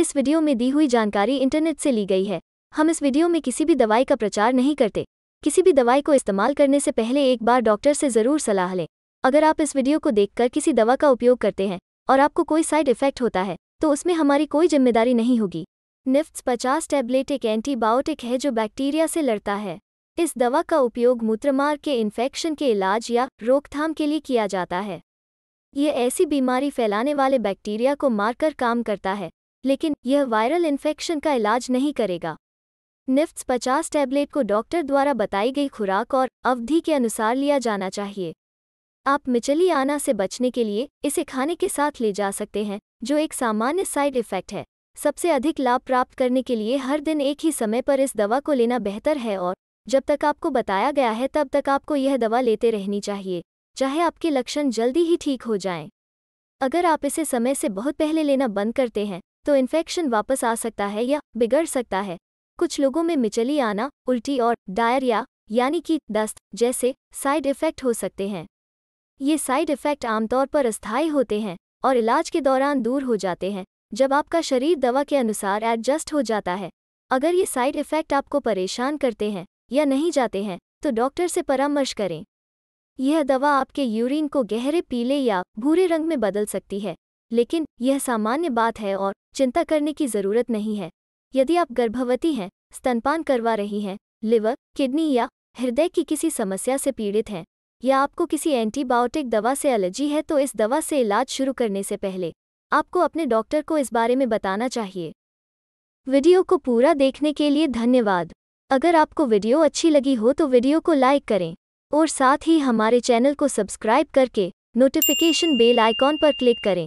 इस वीडियो में दी हुई जानकारी इंटरनेट से ली गई है हम इस वीडियो में किसी भी दवाई का प्रचार नहीं करते किसी भी दवाई को इस्तेमाल करने से पहले एक बार डॉक्टर से ज़रूर सलाह लें अगर आप इस वीडियो को देखकर किसी दवा का उपयोग करते हैं और आपको कोई साइड इफेक्ट होता है तो उसमें हमारी कोई जिम्मेदारी नहीं होगी निफ्ट पचास टैबलेट एक एंटीबायोटिक है जो बैक्टीरिया से लड़ता है इस दवा का उपयोग मूत्रमार्ग के इन्फेक्शन के इलाज या रोकथाम के लिए किया जाता है ये ऐसी बीमारी फैलाने वाले बैक्टीरिया को मारकर काम करता है लेकिन यह वायरल इन्फेक्शन का इलाज नहीं करेगा निफ्ट्स पचास टैबलेट को डॉक्टर द्वारा बताई गई खुराक और अवधि के अनुसार लिया जाना चाहिए आप मिचली आना से बचने के लिए इसे खाने के साथ ले जा सकते हैं जो एक सामान्य साइड इफेक्ट है सबसे अधिक लाभ प्राप्त करने के लिए हर दिन एक ही समय पर इस दवा को लेना बेहतर है और जब तक आपको बताया गया है तब तक आपको यह दवा लेते रहनी चाहिए चाहे आपके लक्षण जल्दी ही ठीक हो जाएं। अगर आप इसे समय से बहुत पहले लेना बंद करते हैं तो इन्फेक्शन वापस आ सकता है या बिगड़ सकता है कुछ लोगों में मिचली आना उल्टी और डायरिया यानी कि दस्त जैसे साइड इफ़ेक्ट हो सकते हैं ये साइड इफ़ेक्ट आमतौर पर अस्थायी होते हैं और इलाज के दौरान दूर हो जाते हैं जब आपका शरीर दवा के अनुसार एडजस्ट हो जाता है अगर ये साइड इफ़ेक्ट आपको परेशान करते हैं या नहीं जाते हैं तो डॉक्टर से परामर्श करें यह दवा आपके यूरिन को गहरे पीले या भूरे रंग में बदल सकती है लेकिन यह सामान्य बात है और चिंता करने की जरूरत नहीं है यदि आप गर्भवती हैं स्तनपान करवा रही हैं लिवर किडनी या हृदय की किसी समस्या से पीड़ित हैं या आपको किसी एंटीबायोटिक दवा से एलर्जी है तो इस दवा से इलाज शुरू करने से पहले आपको अपने डॉक्टर को इस बारे में बताना चाहिए वीडियो को पूरा देखने के लिए धन्यवाद अगर आपको वीडियो अच्छी लगी हो तो वीडियो को लाइक करें और साथ ही हमारे चैनल को सब्सक्राइब करके नोटिफिकेशन बेल आइकॉन पर क्लिक करें